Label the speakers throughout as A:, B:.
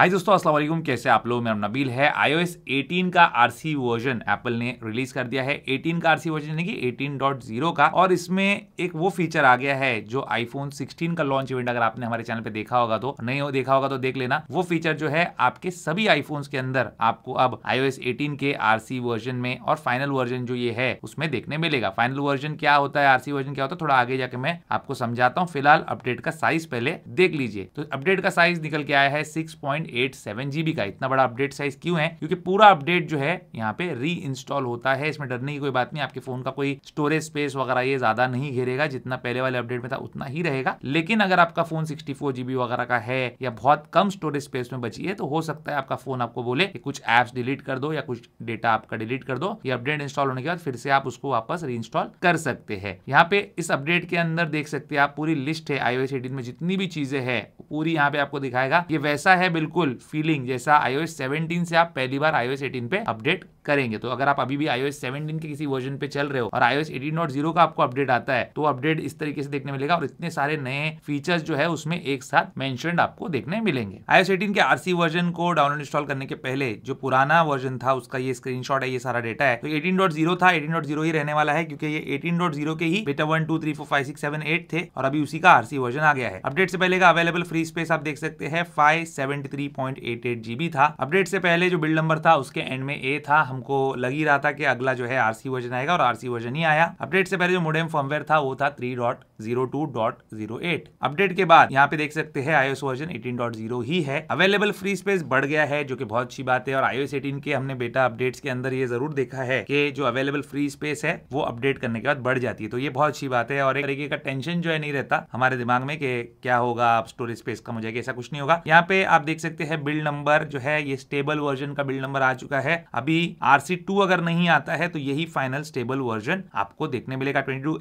A: हाय दोस्तों अस्सलाम वालेकुम कैसे आप लोग मेरा नबील है आईओएस 18 का आरसी वर्जन एप्पल ने रिलीज कर दिया है 18 का आरसी वर्जन यानी कि 18.0 का और इसमें एक वो फीचर आ गया है जो आईफोन 16 का लॉन्च इवेंट अगर आपने हमारे चैनल पे देखा होगा तो नहीं हो देखा होगा तो देख लेना वो फीचर जो है आपके सभी आईफोन के अंदर आपको अब आईओ एस के आर वर्जन में और फाइनल वर्जन जो ये है उसमें देखने मिलेगा फाइनल वर्जन क्या होता है आरसी वर्जन क्या होता है थोड़ा आगे जाके मैं आपको समझाता हूँ फिलहाल अपडेट का साइज पहले देख लीजिए तो अपडेट का साइज निकल के आया है सिक्स पॉइंट एट सेवन का इतना बड़ा अपडेट साइज क्यों है क्योंकि पूरा अपडेट जो है यहाँ पे री इंस्टॉल होता है इसमें डरने की कोई बात नहीं आपके फोन का कोई स्टोरेज स्पेस वगैरह ये ज्यादा नहीं घेरेगा जितना पहले वाले अपडेट में था उतना ही रहेगा लेकिन अगर आपका फोन सिक्सटी वगैरह का है या बहुत कम स्टोरेज स्पेस में बची है तो हो सकता है आपका फोन आपको बोले कि कुछ एप्स डिलीट कर दो या कुछ डेटा आपका डिलीट कर दो या अपडेट इंस्टॉल होने के बाद फिर से आप उसको वापस री कर सकते हैं यहाँ पे इस अपडेट के अंदर देख सकते हैं आप पूरी लिस्ट है आईओएस एटीन में जितनी भी चीजें है पूरी यहाँ पे आपको दिखाएगा ये वैसा है बिल्कुल बिल्कुल फीलिंग जैसा iOS 17 से आप पहली बार iOS 18 पे अपडेट करेंगे तो अगर आप अभी भी iOS 17 के किसी वर्जन पे चल रहे हो और iOS 18.0 का आपको अपडेट आता है तो अपडेट इस तरीके से देखने मिलेगा और इतने सारे नए फीचर्स जो है उसमें एक साथ मेंशन आपको देखने मिलेंगे iOS 18 के आरसी वर्जन को डाउनलोड इंस्टॉल करने के पहले जो पुराना वर्जन था उसका ये स्क्रीन है ये सारा डेटा है तो एटीन था एटीन ही रहने वाला है क्योंकि ये एटीन के ही beta one two three four five six seven eight थे और अभी उसी का आरसी वर्जन आ गया है अपडेट से पहले का अवेलेबल फ्री स्पेस आप देख सकते हैं फाइव सेवेंटी 3.88 था अपडेट से पहले जो बिल्ड नंबर था उसके एंड में ए था हमको लग ही रहा था कि अगला जो है आरसी वर्जन आएगा और आरसी वर्जन ही आया अपडेट से पहले जो मोडेम फॉर्मवेयर था वो था थ्री डॉट 0.02.08 अपडेट के बाद यहाँ पे देख सकते हैं iOS वर्जन 18.0 ही है अवेलेबल फ्री स्पेस बढ़ गया है जो कि बहुत अच्छी बात है और iOS 18 के हमने बेटा अपडेट्स के अंदर ये जरूर देखा है कि जो अवेलेबल फ्री स्पेस है वो अपडेट करने के बाद बढ़ जाती है तो ये बहुत अच्छी बात है और एक तरीके का टेंशन जो है नहीं रहता हमारे दिमाग में कि क्या होगा आप स्टोरेज स्पेस कम हो जाएगी ऐसा कुछ नहीं होगा यहाँ पे आप देख सकते हैं बिल्ड नंबर जो है ये स्टेबल वर्जन का बिल्ड नंबर आ चुका है अभी आर अगर नहीं आता है तो यही फाइनल स्टेबल वर्जन आपको देखने मिलेगा ट्वेंटी टू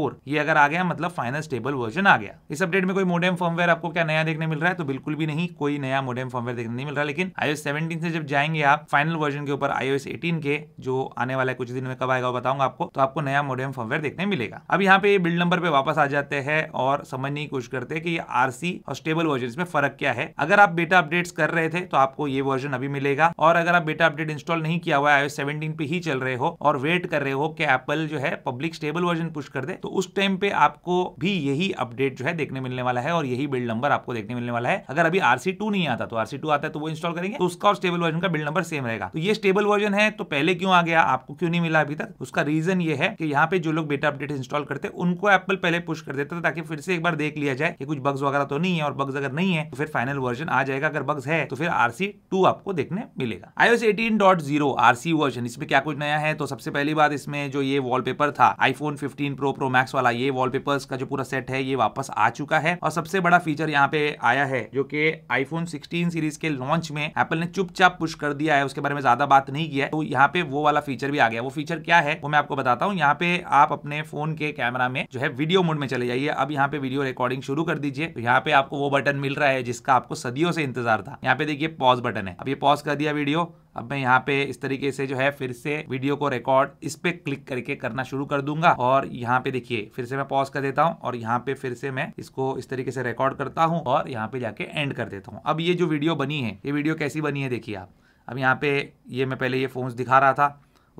A: फोर ये अगर आ गया मतलब फाइनल स्टेबल वर्जन आ गया इस अपडेट में कोई मोडेम फॉर्मवेयर आपको क्या नया देखने मिल रहा है तो बिल्कुल भी नहीं कोई नया मोडेम फॉर्मवेयर देखने नहीं मिल रहा लेकिन आईओ 17 से जब जाएंगे आप फाइनल वर्जन के ऊपर आईओ 18 के जो आने वाला है कुछ दिन में कब आएगा बताऊंगा आपको तो आपको नया मोडेम फॉर्मवेयर देखने मिलेगा अब यहाँ पे बिल्ड नंबर पे वापस आ जाते हैं और समझने की कोशिश करते हैं कि आरसी और स्टेबल वर्जन में फर्क क्या है अगर आप बेटा अपडेट कर रहे थे तो आपको ये वर्जन अभी मिलेगा और अगर आप बेटा अपडेट इंस्टॉल नहीं किया हुआ है आईओ 17 पे ही चल रहे हो और वेट कर रहे हो कि एप्पल जो है पब्लिक स्टेबल वर्जन पुश कर दे तो तो उस टाइम पे आपको भी यही अपडेट जो है देखने मिलने वाला है और यही बिल्ड नंबर आपको देखने मिलने वाला है अगर अभी आरसी टू नहीं आता तो आरसी टू आता है तो वो इंस्टॉल करेंगे तो उसका और स्टेबल वर्जन का बिल्ड नंबर सेम रहेगा तो ये स्टेबल वर्जन है तो पहले क्यों आ गया आपको क्यों नहीं मिला अभी तक उसका रीजन ये है कि यहाँ पे जो लोग बेटा अपडेट इंस्टॉल करते उनको एप्पल पहले पुश कर देता था ताकि फिर से एक बार देख लिया जाए कि कुछ बग्स वगैरह तो नहीं है और बग्स अगर नहीं है तो फिर फाइनल वर्जन आ जाएगा अगर बग्स है तो फिर आरसी टू आपको देखने मिलेगा eighteen dot zero RC version इसमें क्या कुछ नया है तो सबसे पहली बात इसमें जो ये वॉलपेपर था iPhone fifteen pro pro max max वाला ये वॉलपेपर्स का जो पूरा सेट है ये वापस आ चुका है और सबसे बड़ा फीचर यहाँ पे आया है जो कि आईफोन 16 सीरीज के लॉन्च में एप्पल ने चुपचाप पुश कर दिया है उसके बारे में ज्यादा बात नहीं किया है तो यहाँ पे वो वाला फीचर भी आ गया वो फीचर क्या है वो मैं आपको बताता हूँ यहाँ पे आप अपने फोन के कैमरा में जो है वीडियो मोड में चले जाइए अब यहाँ पे वीडियो रिकॉर्डिंग शुरू कर दीजिए तो यहाँ पे आपको वो बटन मिल रहा है जिसका आपको सदियों से इंतजार था यहाँ पे देखिए पॉज बटन है अब ये पॉज कर दिया वीडियो अब मैं यहाँ पे इस तरीके से जो है फिर से वीडियो को रिकॉर्ड इस पे क्लिक करके करना शुरू कर दूंगा और यहाँ पे देखिए देखिए फिर से मैं पॉज कर देता हूँ और यहाँ पे फिर से मैं इसको इस तरीके से रिकॉर्ड करता हूँ और यहाँ पे जाके एंड कर देता हूँ अब ये जो वीडियो बनी है ये वीडियो कैसी बनी है देखिए आप अब यहाँ पे ये मैं पहले ये फोन्स दिखा रहा था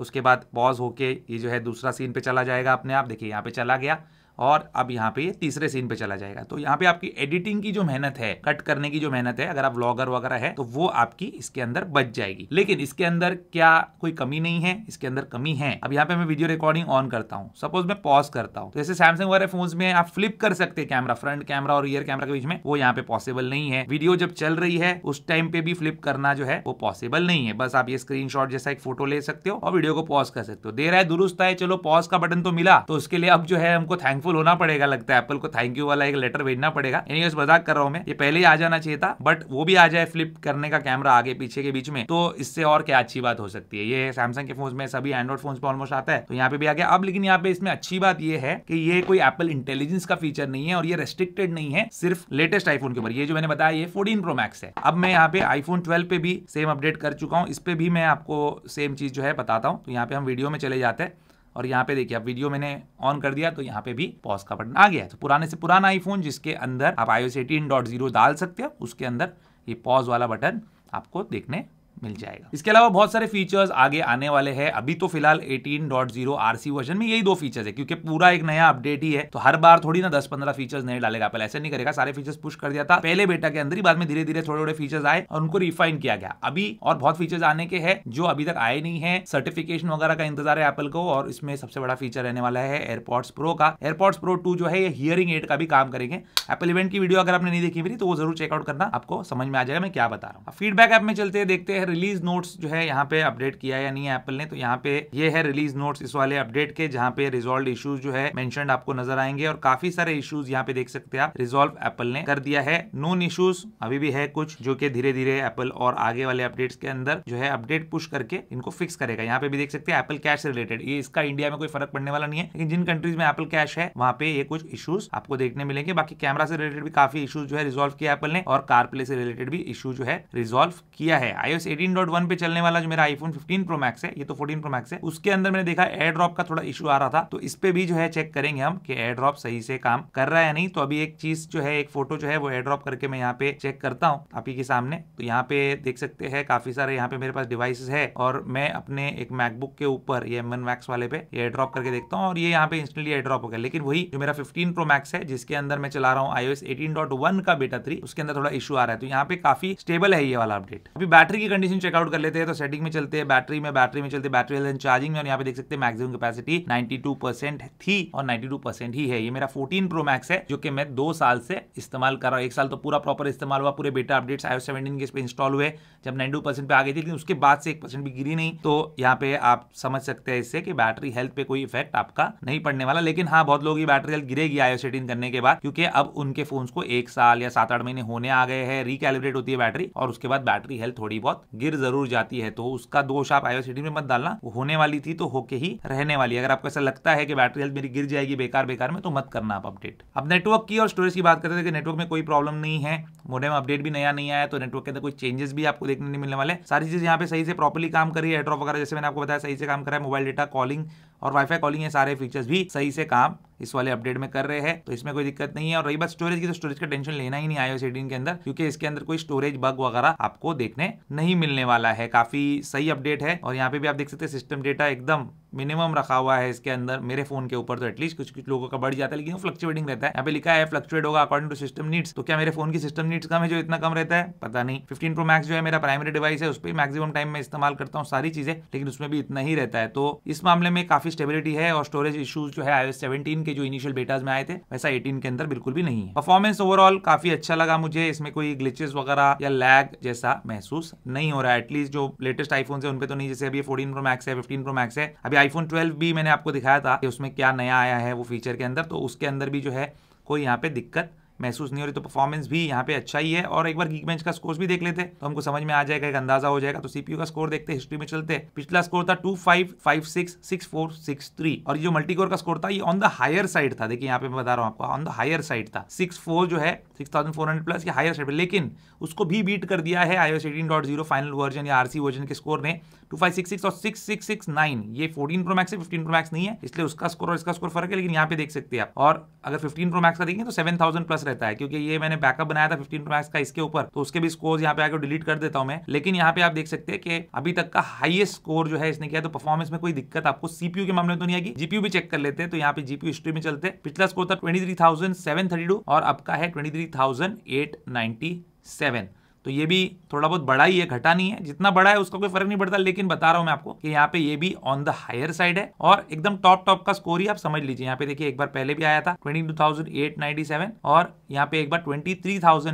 A: उसके बाद पॉज होके ये जो है दूसरा सीन पे चला जाएगा अपने आप देखिए यहाँ पे चला गया और अब यहाँ पे तीसरे सीन पे चला जाएगा तो यहाँ पे आपकी एडिटिंग की जो मेहनत है कट करने की जो मेहनत है अगर आप ब्लॉगर वगैरह है तो वो आपकी इसके अंदर बच जाएगी लेकिन इसके अंदर क्या कोई कमी नहीं है इसके अंदर कमी है अब यहाँ पे मैं वीडियो रिकॉर्डिंग ऑन करता हूँ सपोज मैं पॉज करता हूँ जैसे तो सैमसंग वाले फोन में आप फ्लिप कर सकते हैं कैमरा फ्रंट कैमरा और रियर कैमरा के बीच में वो यहाँ पे पॉसिबल नहीं है वीडियो जब चल रही है उस टाइम पे भी फ्लिप करना जो है वो पॉसिबल नहीं है बस आप ये स्क्रीन जैसा एक फोटो ले सकते हो और वीडियो को पॉज कर सकते हो दे रहा है दुरुस्त है चलो पॉज का बटन तो मिला तो उसके लिए अब जो है हमको थैंकफुल थैंकफुल होना पड़ेगा लगता है एप्पल को थैंक यू वाला एक लेटर भेजना पड़ेगा यानी बस मजाक कर रहा हूं मैं ये पहले ही आ जाना चाहिए था बट वो भी आ जाए फ्लिप करने का कैमरा आगे पीछे के बीच में तो इससे और क्या अच्छी बात हो सकती है ये सैमसंग के फोन में सभी एंड्रॉइड फोन पर ऑलमोस्ट आता है तो यहाँ पे भी आ गया अब लेकिन यहाँ पे इसमें अच्छी बात ये है कि ये कोई एप्पल इंटेलिजेंस का फीचर नहीं है और ये रेस्ट्रिक्टेड नहीं है सिर्फ लेटेस्ट आईफोन के ऊपर ये जो मैंने बताया ये फोर्टीन प्रो मैक्स है अब मैं यहाँ पे आईफोन ट्वेल्व पे भी सेम अपडेट कर चुका हूँ इस पर भी मैं आपको सेम चीज जो है बताता हूँ तो यहाँ पे हम वीडियो में चले जाते हैं और यहाँ पे देखिए अब वीडियो मैंने ऑन कर दिया तो यहाँ पे भी पॉज का बटन आ गया तो पुराने से पुराना आईफोन जिसके अंदर आप आई एटीन डॉट जीरो डाल सकते हो उसके अंदर ये पॉज वाला बटन आपको देखने मिल जाएगा इसके अलावा बहुत सारे फीचर्स आगे आने वाले हैं अभी तो फिलहाल 18.0 आरसी वर्जन में यही दो फीचर्स है क्योंकि पूरा एक नया अपडेट ही है तो हर बार थोड़ी ना दस पंद्रह फीचर्स नहीं डालेगा पहले ऐसे नहीं करेगा सारे फीचर्स पुश कर दिया था पहले बेटा के अंदर ही बाद में धीरे धीरे थोड़े थोड़े फीचर्स आए और उनको रिफाइन किया गया अभी और बहुत फीचर्स आने के हैं जो अभी तक आए नहीं है सर्टिफिकेशन वगैरह का इंतजार है एपल को और इसमें सबसे बड़ा फीचर रहने वाला है एयरपोर्ट्स प्रो का एयरपोर्ट्स प्रो टू जो है ये हियरिंग एड का भी काम करेंगे एपल इवेंट की वीडियो अगर आपने नहीं देखी मेरी तो वो जरूर चेकआउट करना आपको समझ में आ जाएगा मैं क्या बता रहा हूँ फीडबैक ऐप में चलते देखते हैं रिलीज नोट्स जो है यहाँ पे अपडेट किया या नहीं है एप्पल ने तो यहाँ पे ये है रिलीज नोट्स इस वाले अपडेट के जहाँ पे रिजोल्व इशूज जो है मेंशन आपको नजर आएंगे और काफी सारे इशूज यहाँ पे देख सकते हैं आप रिजोल्व एप्पल ने कर दिया है नोन इशूज अभी भी है कुछ जो कि धीरे धीरे एप्पल और आगे वाले अपडेट्स के अंदर जो है अपडेट पुश करके इनको फिक्स करेगा यहाँ पे भी देख सकते हैं एप्पल कैश से रिलेटेड ये इसका इंडिया में कोई फर्क पड़ने वाला नहीं है लेकिन जिन कंट्रीज में एप्पल कैश है वहाँ पे ये कुछ इशूज आपको देखने मिलेंगे बाकी कैमरा से रिलेटेड भी काफी इशूज जो है रिजोल्व किया एप्पल ने और कार प्ले से रिलेटेड भी इशू जो है रिजोल्व किया है आईओएस 13.1 डॉट वन पे चलने वाला जो मेरा आईफोन फिफ्टीन प्रो मैक्स है ये तो 14 प्रो मैक्स है उसके अंदर मैंने देखा एयर ड्रॉप का थोड़ा इशू आ रहा था तो इस पे भी जो है चेक करेंगे हम कि एयर ड्रॉप सही से काम कर रहा है नहीं तो अभी एक चीज जो है एक फोटो जो है वो एयर ड्रॉप करके मैं यहाँ पे चेक करता हूँ आप ही के सामने तो यहाँ पे देख सकते हैं काफी सारे यहाँ पे मेरे पास डिवाइस है और मैं अपने एक मैकबुक के ऊपर ये एम मैक्स वाले पे एयर ड्रॉप करके देखता हूँ और ये यहाँ पे इंस्टेंटली एयर ड्रॉप हो गया लेकिन वही जो मेरा फिफ्टीन प्रो मैक्स है जिसके अंदर मैं चला रहा हूँ आईओएस एस का बेटा थ्री उसके अंदर थोड़ा इशू आ रहा है तो यहाँ पे काफी स्टेबल है ये वाला अपडेट अभी बैटरी की कंडीशन कंडीशन चेकआउट कर लेते हैं तो सेटिंग में चलते हैं बैटरी में बैटरी में चलते हैं बैटरी एंड चार्जिंग में और यहाँ पे देख सकते हैं मैक्सिमम कैपेसिटी 92 परसेंट थी और 92 परसेंट ही है ये मेरा 14 प्रो मैक्स है जो कि मैं दो साल से इस्तेमाल कर रहा हूँ एक साल तो पूरा प्रॉपर इस्तेमाल हुआ पूरे बेटा अपडेट्स आयो सेवेंटीन के इस पर इंस्टॉल हुए जब नाइन पे आ गई थी लेकिन उसके बाद से एक भी गिरी नहीं तो यहाँ पे आप समझ सकते हैं इससे कि बैटरी हेल्थ पे कोई इफेक्ट आपका नहीं पड़ने वाला लेकिन हाँ बहुत लोग की बैटरी हेल्थ गिरेगी आयो सेटिंग करने के बाद क्योंकि अब उनके फोन को एक साल या सात आठ महीने होने आ गए हैं रिकेलिब्रेट होती है बैटरी और उसके बाद बैटरी हेल्थ थोड़ी बहुत गिर जरूर जाती है तो उसका दोष आप आईओएस में मत डालना वो होने वाली थी तो होके ही रहने वाली अगर आपको ऐसा लगता है कि बैटरी हेल्थ मेरी गिर जाएगी बेकार बेकार में तो मत करना आप अपडेट अब नेटवर्क की और स्टोरेज की बात करते थे कि नेटवर्क में कोई प्रॉब्लम नहीं है मोडेम अपडेट भी नया नहीं आया तो नेटवर्क के अंदर कोई चेंजेस भी आपको देखने नहीं मिलने वाले सारी चीज़ यहाँ पे सही से प्रॉपरली काम करी है एड्रॉप वगैरह जैसे मैंने आपको बताया सही से काम करा है मोबाइल डेटा कॉलिंग और वाईफाई कॉलिंग ये सारे फीचर्स भी सही से काम इस वाले अपडेट में कर रहे हैं तो इसमें कोई दिक्कत नहीं है और रही बात स्टोरेज की तो स्टोरेज का टेंशन लेना ही नहीं आया सीडीन के अंदर क्योंकि इसके अंदर कोई स्टोरेज बग वगैरह आपको देखने नहीं मिलने वाला है काफी सही अपडेट है और यहाँ पे भी आप देख सकते हैं सिस्टम डेटा एकदम मिनिमम रखा हुआ है इसके अंदर मेरे फोन के ऊपर तो एटलीस्ट कुछ कुछ लोगों का बढ़ जाता है लेकिन फ्लक्चुएटिंग रहता है यहाँ पे लिखा है फ्लक्चुएट होगा अकॉर्डिंग टू सिस्टम नीड्स तो क्या मेरे फोन की सिस्टम नीड्स कम है जो इतना कम रहता है पता नहीं फिफ्टीन प्रो मैक्स जो है मेरा प्राइमरी डिवाइस है उस पर मैक्सिमम टाइम मैं इस्तेमाल करता हूँ सारी चीजें लेकिन उसमें भी इतना ही रहता है तो इस मामले में काफी स्टेबिलिटी है और स्टोरेज इशूज जो है आई सेवनटीन के जो इनिशियल बेटाज में आए थे वैसा एटीन के अंदर बिल्कुल भी नहीं है परफॉर्मेंस ओवरऑल काफी अच्छा लगा मुझे इसमें कोई ग्लिचेस वगैरह या लैग जैसा महसूस नहीं हो रहा है एटलीस्ट जो लेटेस्ट आईफोन है उनपे तो नहीं जैसे अभी फोर्टीन प्रो मैक्स है फिफ्टीन प्रो मैक्स है अभी आईफोन ट्वेल्व भी मैंने आपको दिखाया था कि उसमें क्या नया आया है वो फीचर के अंदर तो उसके अंदर भी जो है कोई यहाँ पे दिक्कत महसूस नहीं हो रही तो परफॉर्मेंस भी यहाँ पे अच्छा ही है और एक बार गीक बेंच का स्कोर भी देख लेते तो हमको समझ में आ जाएगा एक अंदाजा हो जाएगा तो सीपीयू का स्कोर देखते हिस्ट्री में चलते पिछला स्कोर था two five five six six four six three और जो मल्टीकोर का स्कोर था ये ऑन द हायर साइड था देखिए यहाँ पे मैं बता रहा हूँ आपको ऑन द हायर साइड था सिक्स फोर जो है six thousand four hundred plus higher side लेकिन उसको भी बीट कर दिया है I eighteen dot zero final version या आरसी वर्जन के स्कोर ने टू फाइव सिक्स सिक्स और सिक्स सिक्स सिक्स नाइन ये फोर्टीन प्रो मैक्स है फिफ्टीन प्रो मैक्स नहीं है इसलिए उसका स्कोर और इसका स्कोर फर्क है लेकिन यहाँ पे देख सकते हैं आप और अगर फिफ्टीन प्रो मैक्स का देखें तो सेवन थाउजेंड प्लस रहता है क्योंकि ये मैंने बैकअप बनाया था फिफ्टीन मैक्स का इसके ऊपर तो उसके भी स्कोर यहाँ पे आकर डिलीट कर देता हूँ मैं लेकिन यहाँ पे आप देख सकते हैं कि अभी तक का हाईएस्ट स्कोर जो है इसने किया तो परफॉर्मेंस में कोई दिक्कत आपको सीपीयू के मामले में तो नहीं आएगी जीपीयू भी चेक कर लेते हैं तो यहाँ पे जीपीयू हिस्ट्री में चलते पिछला स्कोर था ट्वेंटी और अब का है ट्वेंटी सेवन तो ये भी थोड़ा बहुत बड़ा ही है घटा नहीं है जितना बड़ा है उसका कोई फर्क नहीं पड़ता लेकिन बता रहा हूं मैं आपको कि यहाँ पे ये भी ऑन द हायर साइड है और एकदम टॉप टॉप का स्कोर ही आप समझ लीजिए यहाँ पे देखिए एक बार पहले भी आया था ट्वेंटी और यहाँ पे एक बार ट्वेंटी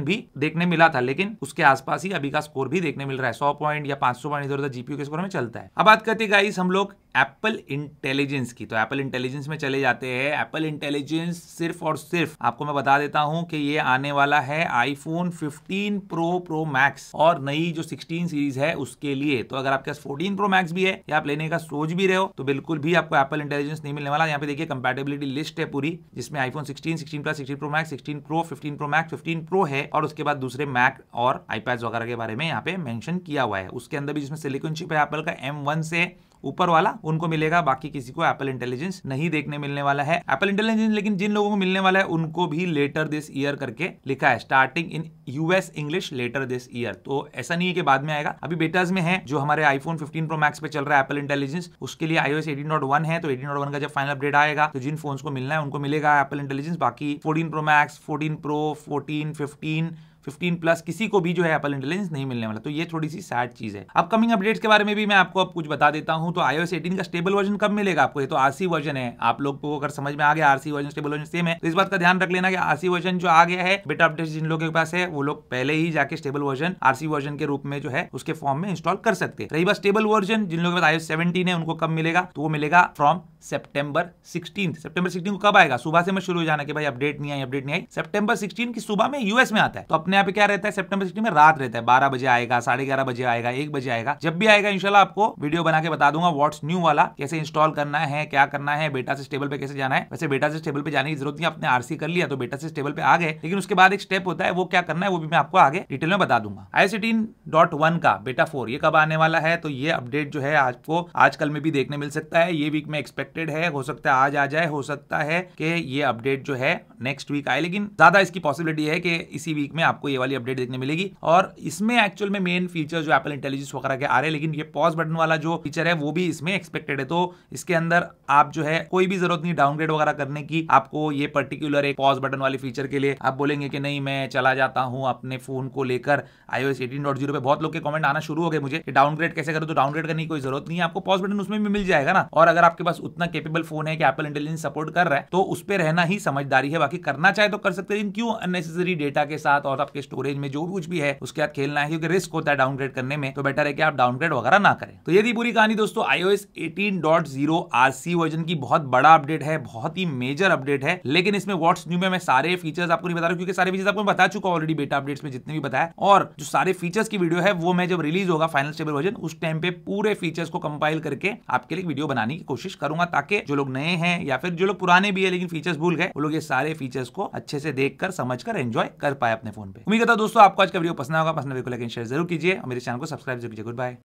A: भी देखने मिला था लेकिन उसके आसपास ही अभी का स्कोर भी देखने मिल रहा है सौ पॉइंट या पांच पॉइंट इधर उधर जीपीओ के स्कोर में चलता है अब बात करते गाइस हम लोग एप्पल इंटेलिजेंस की तो एप्पल इंटेलिजेंस में चले जाते हैं एप्पल इंटेलिजेंस सिर्फ और सिर्फ आपको मैं बता देता हूं कि ये आने वाला है iPhone 15 pro pro pro max और नई जो सिक्सटीन सीरीज है उसके लिए तो अगर आपके पास फोर्टीन प्रो मैक्स भी है या आप लेने का सोच भी रहे हो तो बिल्कुल भी आपको एप्पल इंटेलिजेंस नहीं मिलने वाला यहाँ पे देखिए कंपेटेबिलिटी लिस्ट है पूरी जिसमें iPhone sixteen sixteen plus sixteen pro max sixteen pro fifteen pro max fifteen pro है और उसके बाद दूसरे मैक और आईपैड वगैरह के बारे में यहाँ पे मैंशन किया हुआ है उसके अंदर भी जिसमें सिलिकॉन चिप है एप्पल का एम से ऊपर वाला उनको मिलेगा बाकी किसी को एप्पल इंटेलिजेंस नहीं देखने मिलने वाला है एप्पल इंटेलिजेंस लेकिन जिन लोगों को मिलने वाला है उनको भी लेटर दिस ईयर करके लिखा है starting in US English letter this year तो ऐसा नहीं है कि बाद में आएगा अभी बेटर्स में है जो हमारे आईफोन 15 प्रो मैक्स पे चल रहा है एप्पल इंटेलिजेंस उसके लिए आईओएस 18.1 है तो एटीन का जब फाइनल अपडेट आएगा तो जिन फोन को मिलना है उनको मिलेगा एप्पल इंटेलिजेंस बाकी fourteen pro max fourteen pro fourteen fifteen fifteen plus किसी को भी जो है एप्पल इंटेलिजेंस नहीं मिलने वाला तो ये थोड़ी सी सैड चीज है अपकमिंग अपडेट्स के बारे में भी मैं आपको अब कुछ बता देता हूँ तो आईओएस 18 का स्टेबल वर्जन कब मिलेगा आपको ये तो आरसी वर्जन है आप लोग को अगर समझ में आ गया RC version stable version same है तो इस बात का ध्यान रख लेना की आरसी वर्जन जो आ गया है बेटा अपडेट जिन लोगों के पास है वो लोग पहले ही जाके स्टेबल वर्जन आरसी वर्जन के रूप में जो है उसके फॉर्म में इंस्टॉल कर सकते हैं रही बात स्टेबल वर्जन जिन लोगों के पास आईओएस सेवेंटीन है उनको कब मिलेगा तो वो मिलेगा फ्रॉम सितंबर 16 सितंबर 16 को कब आएगा सुबह से मैं शुरू हो जाना कि भाई अपडेट नहीं आई अपडेट नहीं आई सितंबर 16 की सुबह में यूएस में आता है तो अपने यहाँ पे क्या रहता है सेप्टेम्बर सिक्सटी में रात रहता है बारह बजे आएगा साढ़े ग्यारह बजे आएगा एक बजे आएगा जब भी आएगा इनशाला आपको वीडियो बना के बता दूंगा व्हाट्स न्यू वाला कैसे इंस्टॉल करना है क्या करना है बेटा से स्टेबल पे कैसे जाना है वैसे बेटा से स्टेबल पे जाने की जरूरत नहीं आपने आरसी कर लिया तो बेटा से स्टेबल पे आ गए लेकिन उसके बाद एक स्टेप होता है वो क्या करना है वो भी मैं आपको आगे डिटेल में बता दूंगा आईसीटीन डॉट वन का बेटा फोर ये कब आने वाला है तो ये अपडेट जो है आपको आजकल में भी देखने मिल सकता है ये वीक में एक्सपेक्टेड है हो सकता है आज आ जाए हो सकता है कि ये अपडेट जो है नेक्स्ट वीक आए लेकिन ज्यादा इसकी पॉसिबिलिटी है कि इसी वीक में आपको आपको ये वाली अपडेट देखने मिलेगी और इसमें एक्चुअल में मेन फीचर जो एपल इंटेलिजेंस वगैरह के आ रहे हैं लेकिन ये पॉज बटन वाला जो फीचर है वो भी इसमें एक्सपेक्टेड है तो इसके अंदर आप जो है कोई भी जरूरत नहीं डाउनग्रेड वगैरह करने की आपको ये पर्टिकुलर एक पॉज बटन वाले फीचर के लिए आप बोलेंगे कि नहीं मैं चला जाता हूँ अपने फोन को लेकर आईओएस एटीन पे बहुत लोग के कमेंट आना शुरू हो गए मुझे डाउनग्रेड कैसे करो तो डाउनग्रेड करने की कोई जरूरत नहीं है आपको पॉज बटन उसमें भी मिल जाएगा ना और अगर आपके पास उतना केपेबल फोन है कि एपल इंटेलिजेंस सपोर्ट कर रहा है तो उस पर रहना ही समझदारी है बाकी करना चाहे तो कर सकते हैं क्यों अननेसेसरी डेटा के साथ और आपके आपके स्टोरेज में जो कुछ भी है उसके बाद खेलना है क्योंकि रिस्क होता है डाउनग्रेड करने में तो बेटर है कि आप डाउनग्रेड वगैरह ना करें तो यदि पूरी कहानी दोस्तों आईओएस 18.0 आरसी वर्जन की बहुत बड़ा अपडेट है बहुत ही मेजर अपडेट है लेकिन इसमें व्हाट्स न्यू में मैं सारे फीचर्स आपको नहीं बता रहा क्योंकि सारे फीचर्स आपको बता चुका ऑलरेडी बेटा अपडेट्स में जितने भी बताया और जो सारे फीचर्स की वीडियो है वो मैं जब रिलीज होगा फाइनल स्टेबल वर्जन उस टाइम पे पूरे फीचर्स को कंपाइल करके आपके लिए वीडियो बनाने की कोशिश करूंगा ताकि जो लोग नए हैं या फिर जो लोग पुराने भी है लेकिन फीचर्स भूल गए वो लोग ये सारे फीचर्स को अच्छे से देखकर समझकर एंजॉय कर पाए अपने फोन पे उम्मीद करता हूँ दोस्तों आपको आज का वीडियो पसंद होगा पसंद वीडियो को लेकिन शेयर जरूर कीजिए मेरे चैनल को सब्सक्राइब जरूर कीजिए गुड बाय